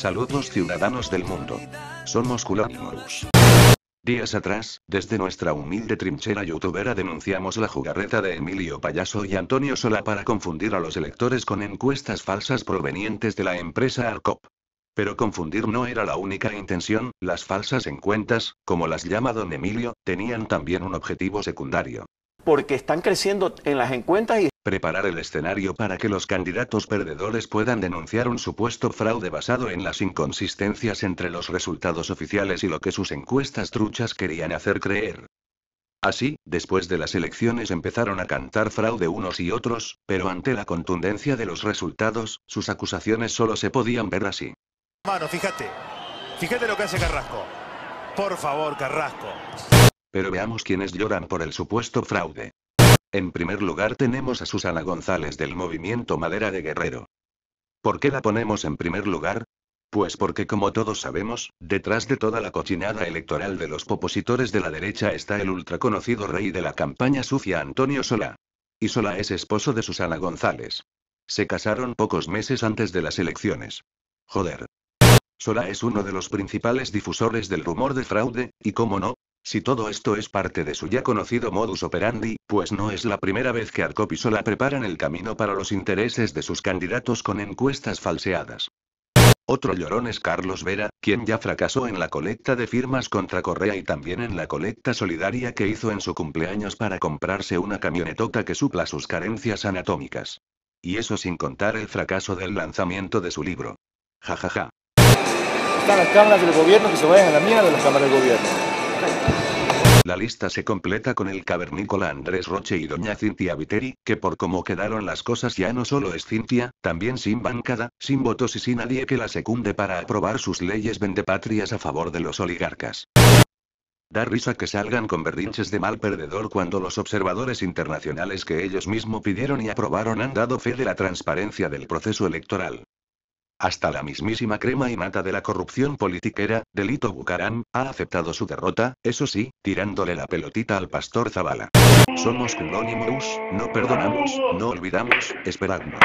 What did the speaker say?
Saludos ciudadanos del mundo. Somos Culanimorus. Días atrás, desde nuestra humilde trinchera youtubera denunciamos la jugarreta de Emilio Payaso y Antonio Sola para confundir a los electores con encuestas falsas provenientes de la empresa Arcop. Pero confundir no era la única intención, las falsas encuestas, como las llama don Emilio, tenían también un objetivo secundario. Porque están creciendo en las encuestas y Preparar el escenario para que los candidatos perdedores puedan denunciar un supuesto fraude basado en las inconsistencias entre los resultados oficiales y lo que sus encuestas truchas querían hacer creer. Así, después de las elecciones empezaron a cantar fraude unos y otros, pero ante la contundencia de los resultados, sus acusaciones solo se podían ver así. Mano, fíjate. Fíjate lo que hace Carrasco. Por favor, Carrasco. Pero veamos quienes lloran por el supuesto fraude. En primer lugar tenemos a Susana González del movimiento Madera de Guerrero. ¿Por qué la ponemos en primer lugar? Pues porque como todos sabemos, detrás de toda la cochinada electoral de los opositores de la derecha está el ultraconocido rey de la campaña sucia Antonio Sola. Y Sola es esposo de Susana González. Se casaron pocos meses antes de las elecciones. Joder. Sola es uno de los principales difusores del rumor de fraude, y cómo no, si todo esto es parte de su ya conocido modus operandi, pues no es la primera vez que Arcopisola preparan el camino para los intereses de sus candidatos con encuestas falseadas. Otro llorón es Carlos Vera, quien ya fracasó en la colecta de firmas contra Correa y también en la colecta solidaria que hizo en su cumpleaños para comprarse una camionetota que supla sus carencias anatómicas. Y eso sin contar el fracaso del lanzamiento de su libro. Ja ja ja. Están las cámaras del gobierno que se vayan a la mierda las cámaras del gobierno. La lista se completa con el cavernícola Andrés Roche y doña Cintia Viteri, que por cómo quedaron las cosas ya no solo es Cintia, también sin bancada, sin votos y sin nadie que la secunde para aprobar sus leyes vendepatrias a favor de los oligarcas. Da risa que salgan con berrinches de mal perdedor cuando los observadores internacionales que ellos mismos pidieron y aprobaron han dado fe de la transparencia del proceso electoral hasta la mismísima crema y mata de la corrupción politiquera, Delito Bucarán, ha aceptado su derrota, eso sí, tirándole la pelotita al pastor Zavala. Somos no perdonamos, no olvidamos, esperadnos.